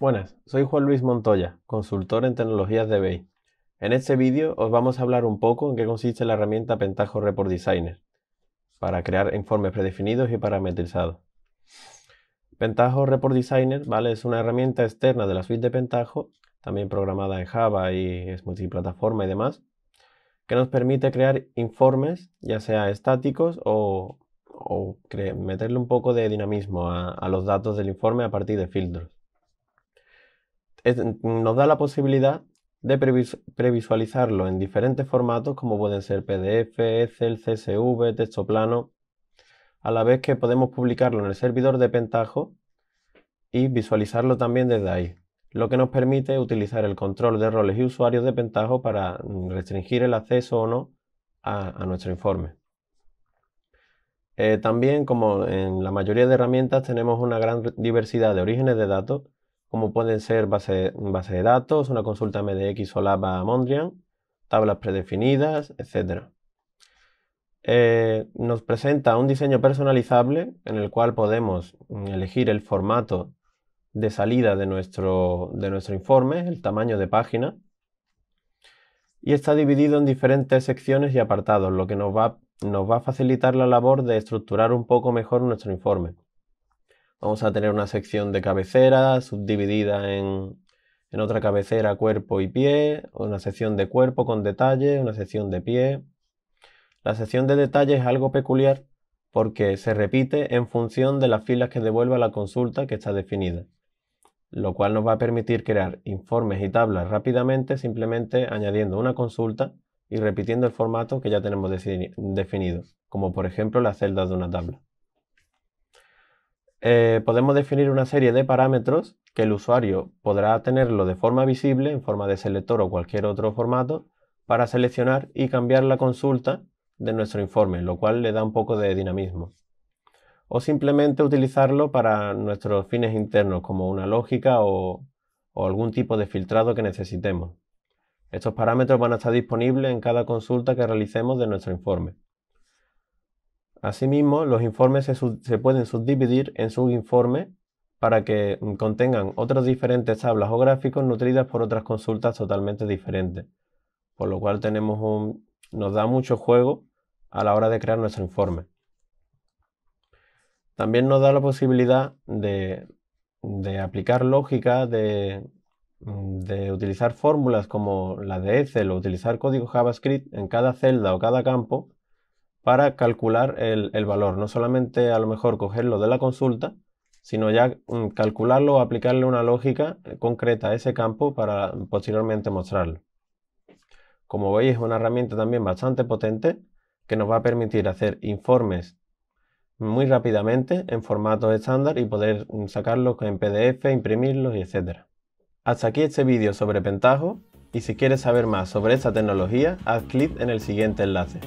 Buenas, soy Juan Luis Montoya, consultor en tecnologías de BI. En este vídeo os vamos a hablar un poco en qué consiste la herramienta Pentaho Report Designer para crear informes predefinidos y parametrizados. Pentaho Report Designer ¿vale? es una herramienta externa de la suite de Pentaho, también programada en Java y es multiplataforma y demás, que nos permite crear informes, ya sea estáticos o, meterle un poco de dinamismo a los datos del informe a partir de filtros. Mm, nos da la posibilidad de previsualizarlo en diferentes formatos como pueden ser PDF, Excel, CSV, texto plano, a la vez que podemos publicarlo en el servidor de Pentajo y visualizarlo también desde ahí, lo que nos permite utilizar el control de roles y usuarios de Pentajo para mm, restringir el acceso o no a, nuestro informe. Eh, también, como en la mayoría de herramientas, tenemos una gran diversidad de orígenes de datos como pueden ser base, de datos, una consulta MDX o a Mondrian, tablas predefinidas, etc. Eh, nos presenta un diseño personalizable en el cual podemos mm, elegir el formato de salida de nuestro, de nuestro informe, el tamaño de página, y está dividido en diferentes secciones y apartados, lo que nos va, nos va a facilitar la labor de estructurar un poco mejor nuestro informe. Vamos a tener una sección de cabecera subdividida en, otra cabecera cuerpo y pie, una sección de cuerpo con detalle, una sección de pie. La sección de detalle es algo peculiar porque se repite en función de las filas que devuelva la consulta que está definida, lo cual nos va a permitir crear informes y tablas rápidamente simplemente añadiendo una consulta y repitiendo el formato que ya tenemos definido, como por ejemplo las celdas de una tabla. Eh, podemos definir una serie de parámetros que el usuario podrá tenerlo de forma visible, en forma de selector o cualquier otro formato, para seleccionar y cambiar la consulta de nuestro informe, lo cual le da un poco de dinamismo. O simplemente utilizarlo para nuestros fines internos, como una lógica o algún tipo de filtrado que necesitemos. Estos parámetros van a estar disponibles en cada consulta que realicemos de nuestro informe. Asimismo, los informes se, pueden subdividir en subinformes para que mm, contengan otras diferentes tablas o gráficos nutridas por otras consultas totalmente diferentes, por lo cual tenemos nos da mucho juego a la hora de crear nuestro informe. También nos da la posibilidad de, aplicar lógica, de, mm, de utilizar fórmulas como la de Excel o utilizar código JavaScript en cada celda o cada campo para calcular el, valor. No solamente a lo mejor cogerlo de la consulta, sino ya mm, calcularlo, o aplicarle una lógica eh, concreta a ese campo para posteriormente mostrarlo. Como veis es una herramienta también bastante potente que nos va a permitir hacer informes muy rápidamente en formato estándar y poder mm, sacarlos en PDF, imprimirlos y etc. Hasta aquí este vídeo sobre Pentaho y si quieres saber más sobre esta tecnología, haz clic en el siguiente enlace.